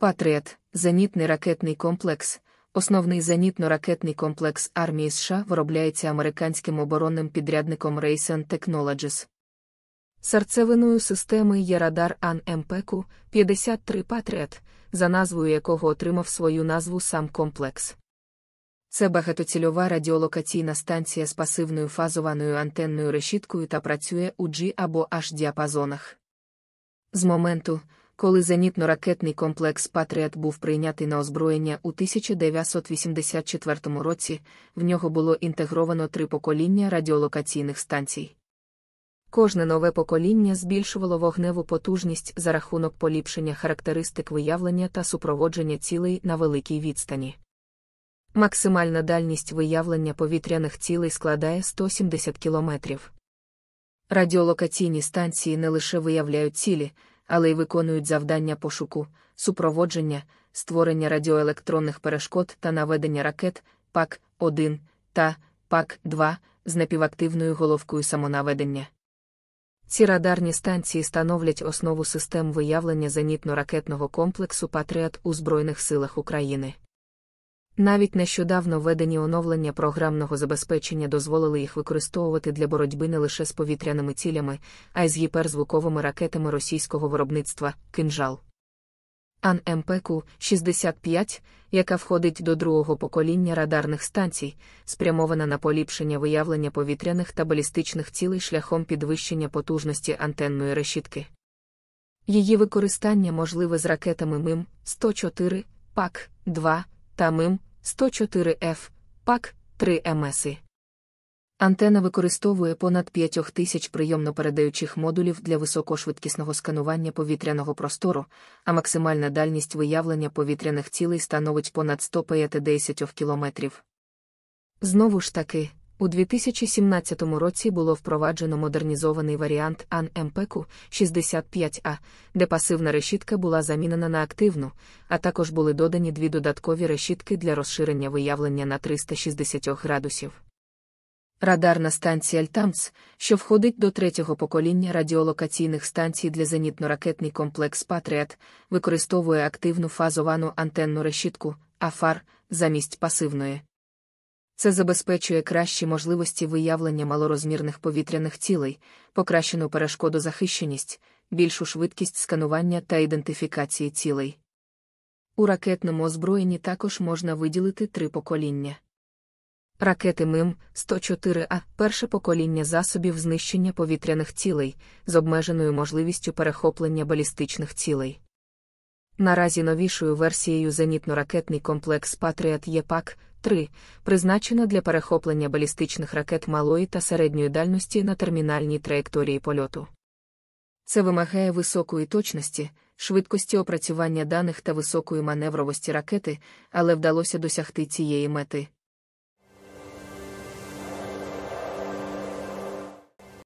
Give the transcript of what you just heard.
Патріот, зенітний ракетний комплекс. Основний зенітно-ракетний комплекс армії США виробляється американським оборонним підрядником Raytheon Technologies. Серцевиною системи є радар АНМПЕКу ем 53 Патріот, за назвою якого отримав свою назву сам комплекс. Це багатоцільова радіолокаційна станція з пасивною фазованою антенною решіткою та працює у G або H діапазонах. З моменту, коли зенітно-ракетний комплекс Патріот був прийнятий на озброєння у 1984 році, в нього було інтегровано три покоління радіолокаційних станцій. Кожне нове покоління збільшувало вогневу потужність за рахунок поліпшення характеристик виявлення та супроводження цілей на великій відстані. Максимальна дальність виявлення повітряних цілей складає 170 кілометрів. Радіолокаційні станції не лише виявляють цілі, але й виконують завдання пошуку, супроводження, створення радіоелектронних перешкод та наведення ракет пак 1 та пак 2 з напівактивною головкою самонаведення. Ці радарні станції становлять основу систем виявлення зенітно-ракетного комплексу Патріот у Збройних силах України. Навіть нещодавно введені оновлення програмного забезпечення дозволили їх використовувати для боротьби не лише з повітряними цілями, а й з гіперзвуковими ракетами російського виробництва кинжал. Ан МПК 65, яка входить до другого покоління радарних станцій, спрямована на поліпшення виявлення повітряних та балістичних цілей шляхом підвищення потужності антенної решітки. Її використання можливе з ракетами МИМ 104, ПАК 2 та МИМ 104F, ПАК, 3 МСИ. Антена використовує понад 5 тисяч прийомно передаючих модулів для високошвидкісного сканування повітряного простору, а максимальна дальність виявлення повітряних цілей становить понад 150 кілометрів. Знову ж таки, у 2017 році було впроваджено модернізований варіант ан МПК ем 65 а де пасивна решітка була замінена на активну, а також були додані дві додаткові решітки для розширення виявлення на 360 градусів. Радарна станція Альтамс, що входить до третього покоління радіолокаційних станцій для зенітно-ракетний комплекс Патріат, використовує активну фазовану антенну решітку, АФАР замість пасивної. Це забезпечує кращі можливості виявлення малорозмірних повітряних цілей, покращену перешкоду захищеність, більшу швидкість сканування та ідентифікації цілей. У ракетному озброєнні також можна виділити три покоління. Ракети МИМ 104А перше покоління засобів знищення повітряних цілей з обмеженою можливістю перехоплення балістичних цілей. Наразі новішою версією зенітно-ракетний комплекс Патріот ЄПАК 3. Призначена для перехоплення балістичних ракет малої та середньої дальності на термінальній траєкторії польоту. Це вимагає високої точності, швидкості опрацювання даних та високої маневровості ракети, але вдалося досягти цієї мети.